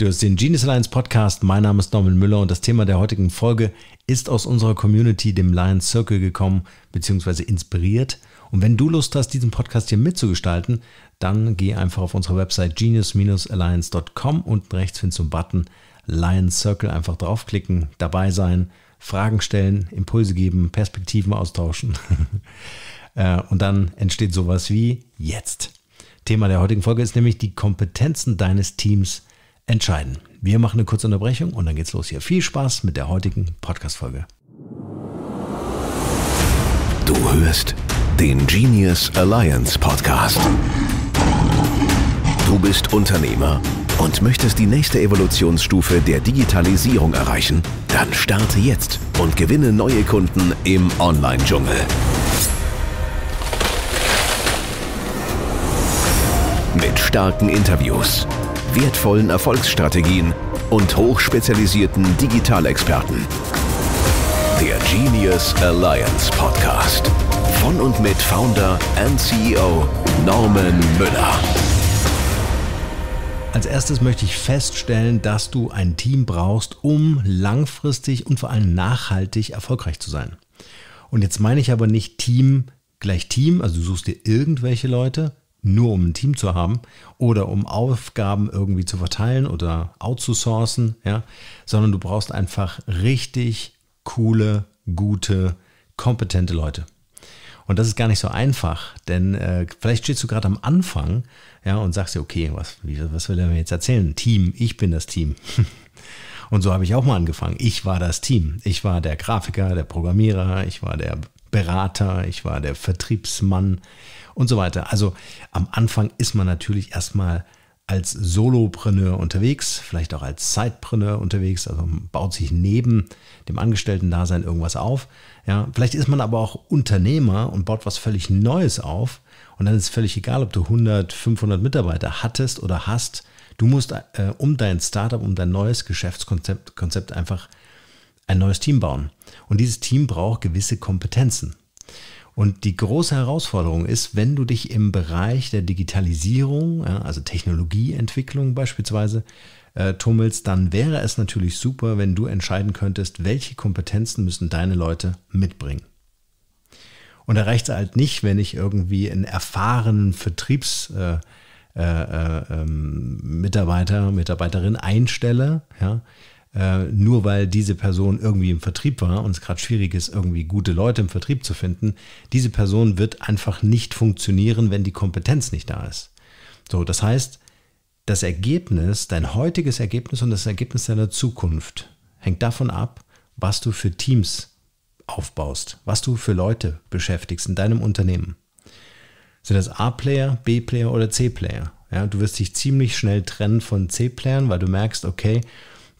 Du hast den Genius Alliance Podcast. Mein Name ist Norman Müller und das Thema der heutigen Folge ist aus unserer Community, dem Lion Circle, gekommen bzw. inspiriert. Und wenn du Lust hast, diesen Podcast hier mitzugestalten, dann geh einfach auf unsere Website genius-alliance.com. Unten rechts findest du einen Button Lion Circle. Einfach draufklicken, dabei sein, Fragen stellen, Impulse geben, Perspektiven austauschen. Äh, und dann entsteht sowas wie jetzt. Thema der heutigen Folge ist nämlich die Kompetenzen deines Teams entscheiden. Wir machen eine kurze Unterbrechung und dann geht's los hier. Viel Spaß mit der heutigen Podcast-Folge. Du hörst den Genius Alliance Podcast. Du bist Unternehmer und möchtest die nächste Evolutionsstufe der Digitalisierung erreichen? Dann starte jetzt und gewinne neue Kunden im Online-Dschungel. Mit starken Interviews wertvollen Erfolgsstrategien und hochspezialisierten Digitalexperten. Der Genius Alliance Podcast. Von und mit Founder and CEO Norman Müller. Als erstes möchte ich feststellen, dass du ein Team brauchst, um langfristig und vor allem nachhaltig erfolgreich zu sein. Und jetzt meine ich aber nicht Team gleich Team, also du suchst dir irgendwelche Leute, nur um ein Team zu haben oder um Aufgaben irgendwie zu verteilen oder outzusourcen, ja, sondern du brauchst einfach richtig coole, gute, kompetente Leute. Und das ist gar nicht so einfach, denn äh, vielleicht stehst du gerade am Anfang ja, und sagst dir, okay, was, was will er mir jetzt erzählen? Team, ich bin das Team. und so habe ich auch mal angefangen. Ich war das Team. Ich war der Grafiker, der Programmierer, ich war der Berater, ich war der Vertriebsmann, und so weiter. Also am Anfang ist man natürlich erstmal als Solopreneur unterwegs, vielleicht auch als Zeitpreneur unterwegs, also baut sich neben dem Angestellten-Dasein irgendwas auf. Ja, vielleicht ist man aber auch Unternehmer und baut was völlig Neues auf. Und dann ist es völlig egal, ob du 100, 500 Mitarbeiter hattest oder hast. Du musst äh, um dein Startup, um dein neues Geschäftskonzept Konzept einfach ein neues Team bauen. Und dieses Team braucht gewisse Kompetenzen. Und die große Herausforderung ist, wenn du dich im Bereich der Digitalisierung, also Technologieentwicklung beispielsweise, äh, tummelst, dann wäre es natürlich super, wenn du entscheiden könntest, welche Kompetenzen müssen deine Leute mitbringen. Und da reicht es halt nicht, wenn ich irgendwie einen erfahrenen Vertriebsmitarbeiter, Äh, äh, ähm, Mitarbeiterin einstelle, ja, äh, nur weil diese Person irgendwie im Vertrieb war und es gerade schwierig ist, irgendwie gute Leute im Vertrieb zu finden, diese Person wird einfach nicht funktionieren, wenn die Kompetenz nicht da ist. So, das heißt, das Ergebnis, dein heutiges Ergebnis und das Ergebnis deiner Zukunft hängt davon ab, was du für Teams aufbaust, was du für Leute beschäftigst in deinem Unternehmen. Sind das A-Player, B-Player oder C-Player? Ja, du wirst dich ziemlich schnell trennen von C-Playern, weil du merkst, okay,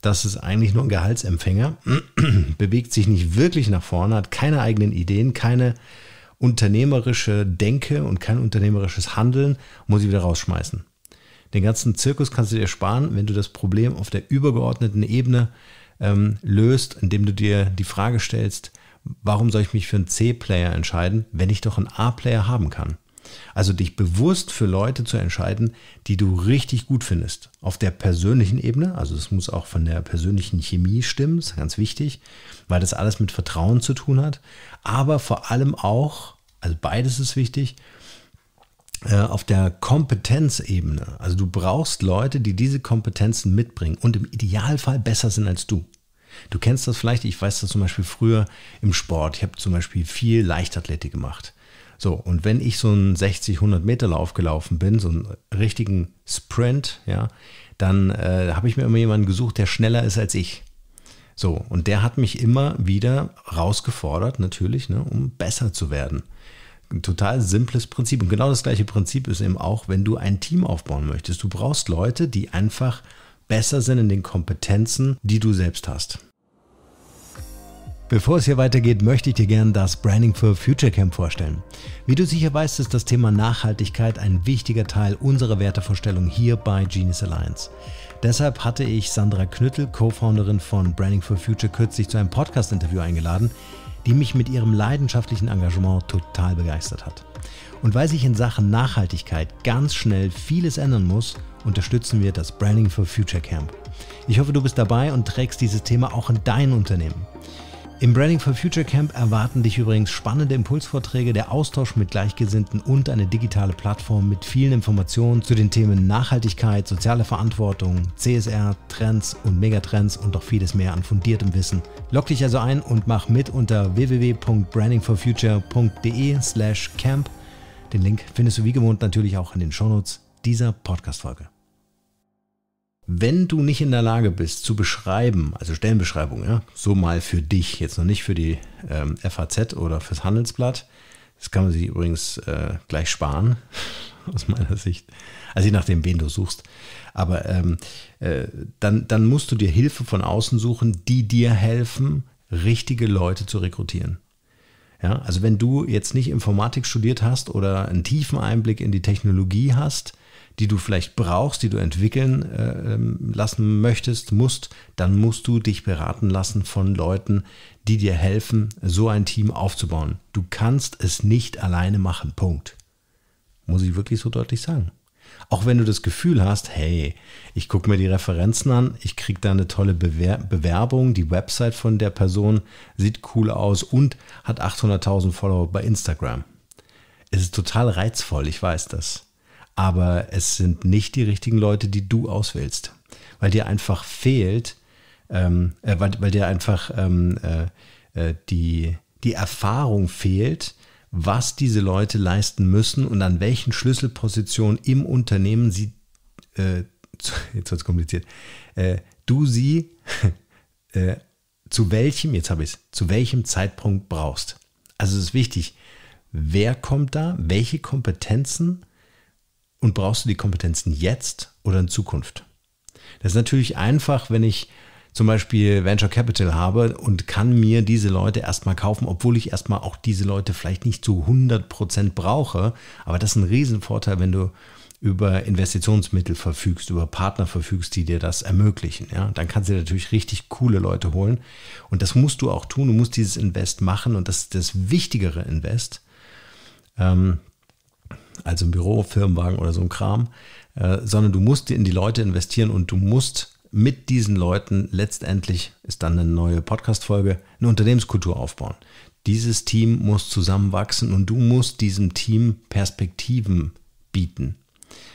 das ist eigentlich nur ein Gehaltsempfänger, bewegt sich nicht wirklich nach vorne, hat keine eigenen Ideen, keine unternehmerische Denke und kein unternehmerisches Handeln, muss ich wieder rausschmeißen. Den ganzen Zirkus kannst du dir sparen, wenn du das Problem auf der übergeordneten Ebene ähm, löst, indem du dir die Frage stellst, warum soll ich mich für einen C-Player entscheiden, wenn ich doch einen A-Player haben kann? Also dich bewusst für Leute zu entscheiden, die du richtig gut findest. Auf der persönlichen Ebene, also es muss auch von der persönlichen Chemie stimmen, ist ganz wichtig, weil das alles mit Vertrauen zu tun hat. Aber vor allem auch, also beides ist wichtig, äh, auf der Kompetenzebene. Also du brauchst Leute, die diese Kompetenzen mitbringen und im Idealfall besser sind als du. Du kennst das vielleicht, ich weiß das zum Beispiel früher im Sport. Ich habe zum Beispiel viel Leichtathletik gemacht. So, und wenn ich so einen 60, 100 Meter Lauf gelaufen bin, so einen richtigen Sprint, ja, dann äh, habe ich mir immer jemanden gesucht, der schneller ist als ich. So, und der hat mich immer wieder rausgefordert, natürlich, ne, um besser zu werden. Ein total simples Prinzip. Und genau das gleiche Prinzip ist eben auch, wenn du ein Team aufbauen möchtest. Du brauchst Leute, die einfach besser sind in den Kompetenzen, die du selbst hast. Bevor es hier weitergeht, möchte ich dir gerne das Branding for Future Camp vorstellen. Wie du sicher weißt, ist das Thema Nachhaltigkeit ein wichtiger Teil unserer Wertevorstellung hier bei Genius Alliance. Deshalb hatte ich Sandra Knüttel, Co-Founderin von Branding for Future, kürzlich zu einem Podcast-Interview eingeladen, die mich mit ihrem leidenschaftlichen Engagement total begeistert hat. Und weil sich in Sachen Nachhaltigkeit ganz schnell vieles ändern muss, unterstützen wir das Branding for Future Camp. Ich hoffe, du bist dabei und trägst dieses Thema auch in dein Unternehmen. Im Branding for Future Camp erwarten dich übrigens spannende Impulsvorträge, der Austausch mit Gleichgesinnten und eine digitale Plattform mit vielen Informationen zu den Themen Nachhaltigkeit, soziale Verantwortung, CSR, Trends und Megatrends und noch vieles mehr an fundiertem Wissen. Log dich also ein und mach mit unter www.brandingforfuture.de/camp. Den Link findest du wie gewohnt natürlich auch in den Shownotes dieser Podcast Folge. Wenn du nicht in der Lage bist zu beschreiben, also Stellenbeschreibung, ja, so mal für dich, jetzt noch nicht für die ähm, FAZ oder fürs Handelsblatt, das kann man sich übrigens äh, gleich sparen, aus meiner Sicht. Also je nachdem, wen du suchst. Aber ähm, äh, dann, dann musst du dir Hilfe von außen suchen, die dir helfen, richtige Leute zu rekrutieren. Ja, also wenn du jetzt nicht Informatik studiert hast oder einen tiefen Einblick in die Technologie hast, die du vielleicht brauchst, die du entwickeln äh, ähm, lassen möchtest, musst, dann musst du dich beraten lassen von Leuten, die dir helfen, so ein Team aufzubauen. Du kannst es nicht alleine machen. Punkt. Muss ich wirklich so deutlich sagen. Auch wenn du das Gefühl hast, hey, ich gucke mir die Referenzen an, ich kriege da eine tolle Bewer Bewerbung, die Website von der Person sieht cool aus und hat 800.000 Follower bei Instagram. Es ist total reizvoll, ich weiß das aber es sind nicht die richtigen Leute, die du auswählst, weil dir einfach fehlt, ähm, äh, weil, weil, dir einfach ähm, äh, äh die, die Erfahrung fehlt, was diese Leute leisten müssen und an welchen Schlüsselpositionen im Unternehmen sie, äh, jetzt wird es kompliziert, äh, du sie äh, zu welchem, jetzt habe ich es, zu welchem Zeitpunkt brauchst. Also es ist wichtig, wer kommt da, welche Kompetenzen und brauchst du die Kompetenzen jetzt oder in Zukunft? Das ist natürlich einfach, wenn ich zum Beispiel Venture Capital habe und kann mir diese Leute erstmal kaufen, obwohl ich erstmal auch diese Leute vielleicht nicht zu 100% brauche. Aber das ist ein Riesenvorteil, wenn du über Investitionsmittel verfügst, über Partner verfügst, die dir das ermöglichen. Ja? Dann kannst du dir natürlich richtig coole Leute holen. Und das musst du auch tun. Du musst dieses Invest machen. Und das ist das wichtigere Invest. Ähm, also ein Büro, Firmenwagen oder so ein Kram, äh, sondern du musst in die Leute investieren und du musst mit diesen Leuten letztendlich, ist dann eine neue Podcast-Folge, eine Unternehmenskultur aufbauen. Dieses Team muss zusammenwachsen und du musst diesem Team Perspektiven bieten.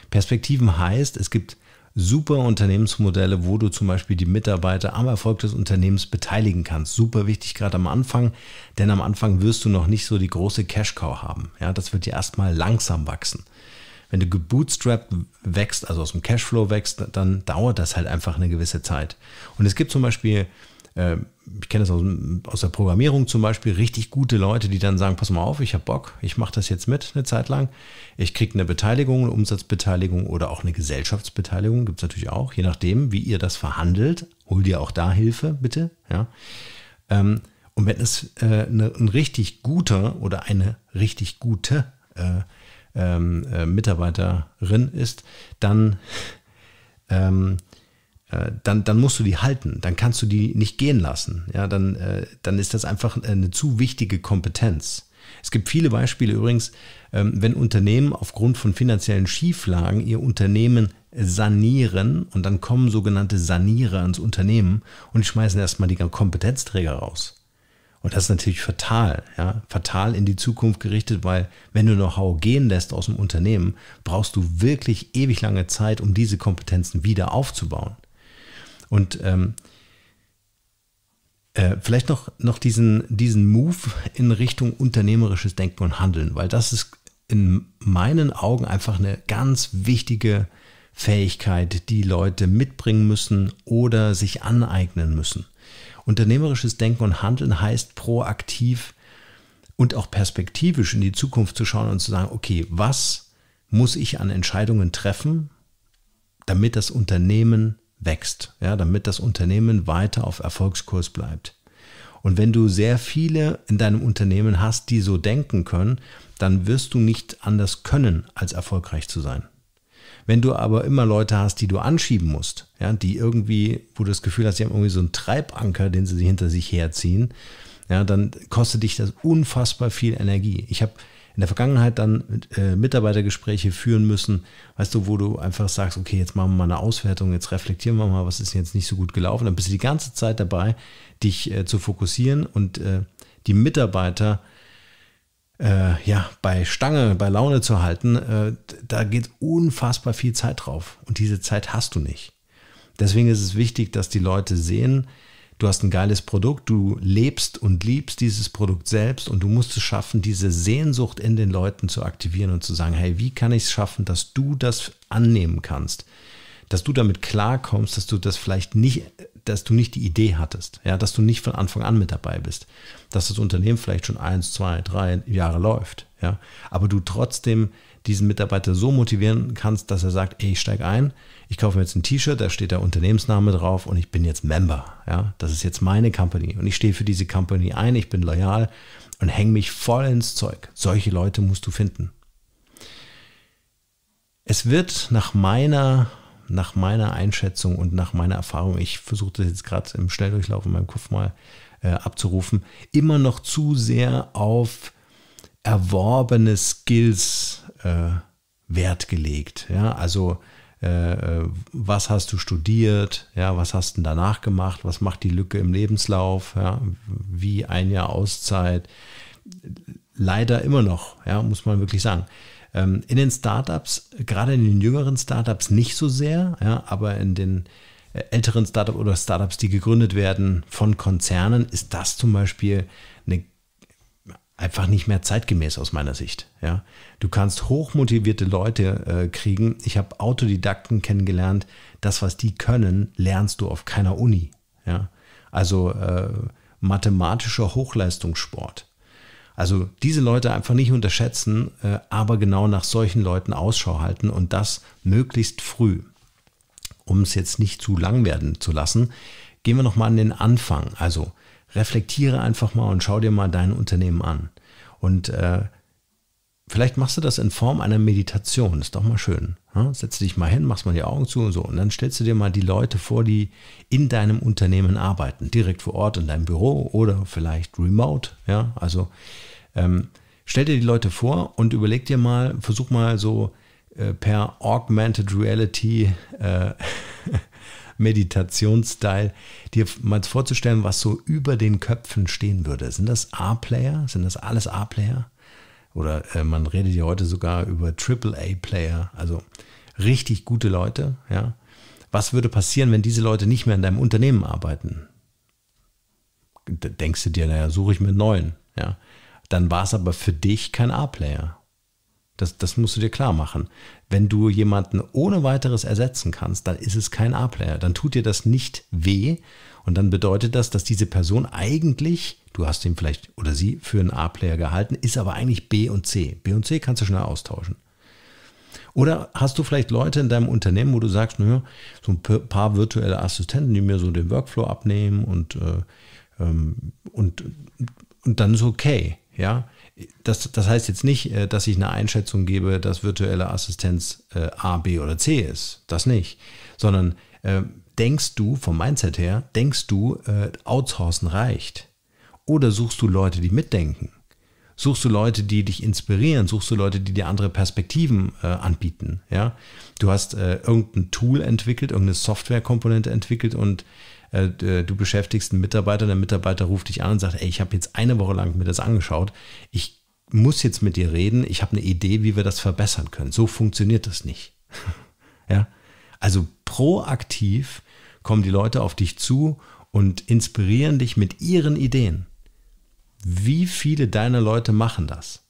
Perspektiven heißt, es gibt super Unternehmensmodelle, wo du zum Beispiel die Mitarbeiter am Erfolg des Unternehmens beteiligen kannst. Super wichtig, gerade am Anfang, denn am Anfang wirst du noch nicht so die große Cash-Cow haben. Ja, das wird dir erstmal langsam wachsen. Wenn du gebootstrapped wächst, also aus dem Cashflow wächst, dann dauert das halt einfach eine gewisse Zeit. Und es gibt zum Beispiel ähm, ich kenne das aus, aus, der Programmierung zum Beispiel, richtig gute Leute, die dann sagen, pass mal auf, ich habe Bock, ich mache das jetzt mit eine Zeit lang. Ich kriege eine Beteiligung, eine Umsatzbeteiligung oder auch eine Gesellschaftsbeteiligung, gibt es natürlich auch, je nachdem, wie ihr das verhandelt. Hol dir auch da Hilfe, bitte. Ja. Ähm, und wenn es äh, ne, ein richtig guter oder eine richtig gute äh, ähm, äh, Mitarbeiterin ist, dann Äh, dann, dann musst du die halten, dann kannst du die nicht gehen lassen. Ja, dann, äh, dann ist das einfach eine zu wichtige Kompetenz. Es gibt viele Beispiele übrigens, ähm, wenn Unternehmen aufgrund von finanziellen Schieflagen ihr Unternehmen sanieren und dann kommen sogenannte Sanierer ans Unternehmen und schmeißen erstmal die Kompetenzträger raus. Und das ist natürlich fatal, ja, fatal in die Zukunft gerichtet, weil wenn du Know-how gehen lässt aus dem Unternehmen, brauchst du wirklich ewig lange Zeit, um diese Kompetenzen wieder aufzubauen. Und ähm, äh, vielleicht noch, noch diesen, diesen Move in Richtung unternehmerisches Denken und Handeln, weil das ist in meinen Augen einfach eine ganz wichtige Fähigkeit, die Leute mitbringen müssen oder sich aneignen müssen. Unternehmerisches Denken und Handeln heißt proaktiv und auch perspektivisch in die Zukunft zu schauen und zu sagen, okay, was muss ich an Entscheidungen treffen, damit das Unternehmen wächst, ja, damit das Unternehmen weiter auf Erfolgskurs bleibt. Und wenn du sehr viele in deinem Unternehmen hast, die so denken können, dann wirst du nicht anders können, als erfolgreich zu sein. Wenn du aber immer Leute hast, die du anschieben musst, ja, die irgendwie, wo du das Gefühl hast, sie haben irgendwie so einen Treibanker, den sie hinter sich herziehen, ja, dann kostet dich das unfassbar viel Energie. Ich habe in der Vergangenheit dann äh, Mitarbeitergespräche führen müssen, weißt du, wo du einfach sagst, okay, jetzt machen wir mal eine Auswertung, jetzt reflektieren wir mal, was ist jetzt nicht so gut gelaufen, dann bist du die ganze Zeit dabei, dich äh, zu fokussieren und äh, die Mitarbeiter äh, ja, bei Stange, bei Laune zu halten, äh, da geht unfassbar viel Zeit drauf und diese Zeit hast du nicht. Deswegen ist es wichtig, dass die Leute sehen, du hast ein geiles Produkt, du lebst und liebst dieses Produkt selbst und du musst es schaffen, diese Sehnsucht in den Leuten zu aktivieren und zu sagen, hey, wie kann ich es schaffen, dass du das annehmen kannst? dass du damit klarkommst, dass du das vielleicht nicht, dass du nicht die Idee hattest, ja, dass du nicht von Anfang an mit dabei bist, dass das Unternehmen vielleicht schon eins, zwei, drei Jahre läuft, ja, aber du trotzdem diesen Mitarbeiter so motivieren kannst, dass er sagt, ey, ich steige ein, ich kaufe mir jetzt ein T-Shirt, da steht der Unternehmensname drauf und ich bin jetzt Member, ja, das ist jetzt meine Company und ich stehe für diese Company ein, ich bin loyal und hänge mich voll ins Zeug. Solche Leute musst du finden. Es wird nach meiner nach meiner Einschätzung und nach meiner Erfahrung, ich versuche das jetzt gerade im Schnelldurchlauf in meinem Kopf mal äh, abzurufen, immer noch zu sehr auf erworbene Skills äh, Wert gelegt. Ja? Also äh, äh was hast du studiert, ja, was hast du danach gemacht, was macht die Lücke im Lebenslauf, ja? wie ein Jahr Auszeit. Leider immer noch, ja, muss man wirklich sagen. Ähm, in den Startups, gerade in den jüngeren Startups nicht so sehr, ja, aber in den äh, älteren Startups oder Startups, die gegründet werden von Konzernen, ist das zum Beispiel eine, einfach nicht mehr zeitgemäß aus meiner Sicht. Ja? Du kannst hochmotivierte Leute äh, kriegen. Ich habe Autodidakten kennengelernt. Das, was die können, lernst du auf keiner Uni. Ja? Also äh, mathematischer Hochleistungssport. Also diese Leute einfach nicht unterschätzen, äh, aber genau nach solchen Leuten Ausschau halten und das möglichst früh. Um es jetzt nicht zu lang werden zu lassen, gehen wir nochmal an den Anfang. Also reflektiere einfach mal und schau dir mal dein Unternehmen an. Und äh, vielleicht machst du das in Form einer Meditation, ist doch mal schön. Ne? Setz dich mal hin, machst mal die Augen zu und so. Und dann stellst du dir mal die Leute vor, die in deinem Unternehmen arbeiten, direkt vor Ort in deinem Büro oder vielleicht remote. Ja, also ähm, stell dir die Leute vor und überleg dir mal, versuch mal so äh, per Augmented Reality äh, Meditationsstyle, dir mal vorzustellen, was so über den Köpfen stehen würde. Sind das A-Player? Sind das alles A-Player? oder äh, man redet ja heute sogar über AAA-Player, also richtig gute Leute, ja. Was würde passieren, wenn diese Leute nicht mehr in deinem Unternehmen arbeiten? Da denkst du dir, naja, suche ich mir einen neuen, ja. Dann war es aber für dich kein A-Player. Das, das musst du dir klar machen. Wenn du jemanden ohne weiteres ersetzen kannst, dann ist es kein A-Player. Dann tut dir das nicht weh und dann bedeutet das, dass diese Person eigentlich, du hast ihn vielleicht oder sie für einen A-Player gehalten, ist aber eigentlich B und C. B und C kannst du schnell austauschen. Oder hast du vielleicht Leute in deinem Unternehmen, wo du sagst, naja, so ein paar virtuelle Assistenten, die mir so den Workflow abnehmen und, äh, ähm, und, und dann ist okay. Ja? Das, das heißt jetzt nicht, äh, dass ich eine Einschätzung gebe, dass virtuelle Assistenz äh, A, B oder C ist. Das nicht. Sondern äh, denkst du, vom Mindset her, denkst du, äh, outsourcen reicht? Oder suchst du Leute, die mitdenken? Suchst du Leute, die dich inspirieren? Suchst du Leute, die dir andere Perspektiven äh, anbieten? Ja? Du hast äh, irgendein Tool entwickelt, irgendeine Softwarekomponente entwickelt und äh, äh, du beschäftigst einen Mitarbeiter, der Mitarbeiter ruft dich an und sagt, ey, ich habe jetzt eine Woche lang mir das angeschaut, ich muss jetzt mit dir reden, ich habe eine Idee, wie wir das verbessern können. So funktioniert das nicht. ja? Also proaktiv kommen die Leute auf dich zu und inspirieren dich mit ihren Ideen. Wie viele deiner Leute machen das?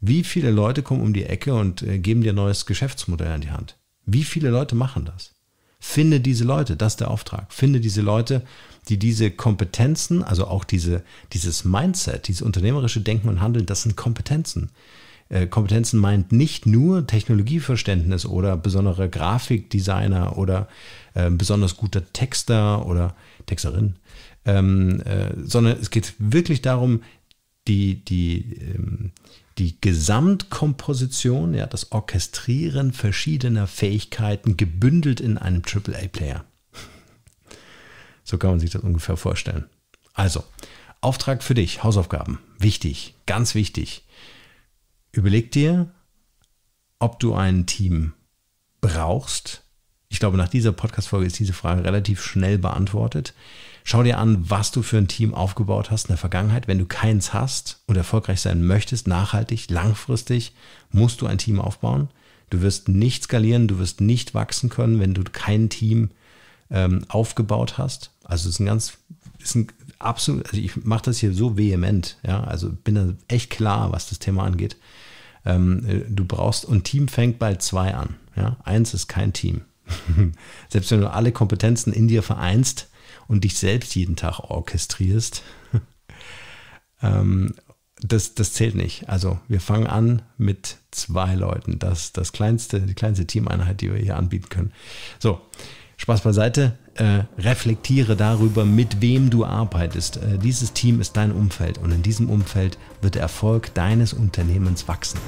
Wie viele Leute kommen um die Ecke und äh, geben dir ein neues Geschäftsmodell an die Hand? Wie viele Leute machen das? Finde diese Leute, das ist der Auftrag. Finde diese Leute, die diese Kompetenzen, also auch diese, dieses Mindset, dieses unternehmerische Denken und Handeln, das sind Kompetenzen. Äh, Kompetenzen meint nicht nur Technologieverständnis oder besondere Grafikdesigner oder äh, besonders guter Texter oder Texterin, ähm, äh, sondern es geht wirklich darum, die, die, ähm, die Gesamtkomposition, ja, das Orchestrieren verschiedener Fähigkeiten gebündelt in einem AAA-Player. So kann man sich das ungefähr vorstellen. Also, Auftrag für dich, Hausaufgaben. Wichtig, ganz wichtig. Überleg dir, ob du ein Team brauchst. Ich glaube, nach dieser Podcast-Folge ist diese Frage relativ schnell beantwortet. Schau dir an, was du für ein Team aufgebaut hast in der Vergangenheit. Wenn du keins hast und erfolgreich sein möchtest, nachhaltig, langfristig, musst du ein Team aufbauen. Du wirst nicht skalieren, du wirst nicht wachsen können, wenn du kein Team ähm, aufgebaut hast. Also es ist ein ganz, ist ein absolut, also ich mache das hier so vehement, ja, also bin da echt klar, was das Thema angeht. Ähm, äh, du brauchst, und Team fängt bei zwei an. Ja? Eins ist kein Team. selbst wenn du alle Kompetenzen in dir vereinst und dich selbst jeden Tag orchestrierst, ähm, das, das zählt nicht. Also wir fangen an mit zwei Leuten. Das ist das kleinste, die kleinste Teameinheit, die wir hier anbieten können. So, Spaß beiseite, äh, reflektiere darüber, mit wem du arbeitest. Äh, dieses Team ist dein Umfeld und in diesem Umfeld wird der Erfolg deines Unternehmens wachsen.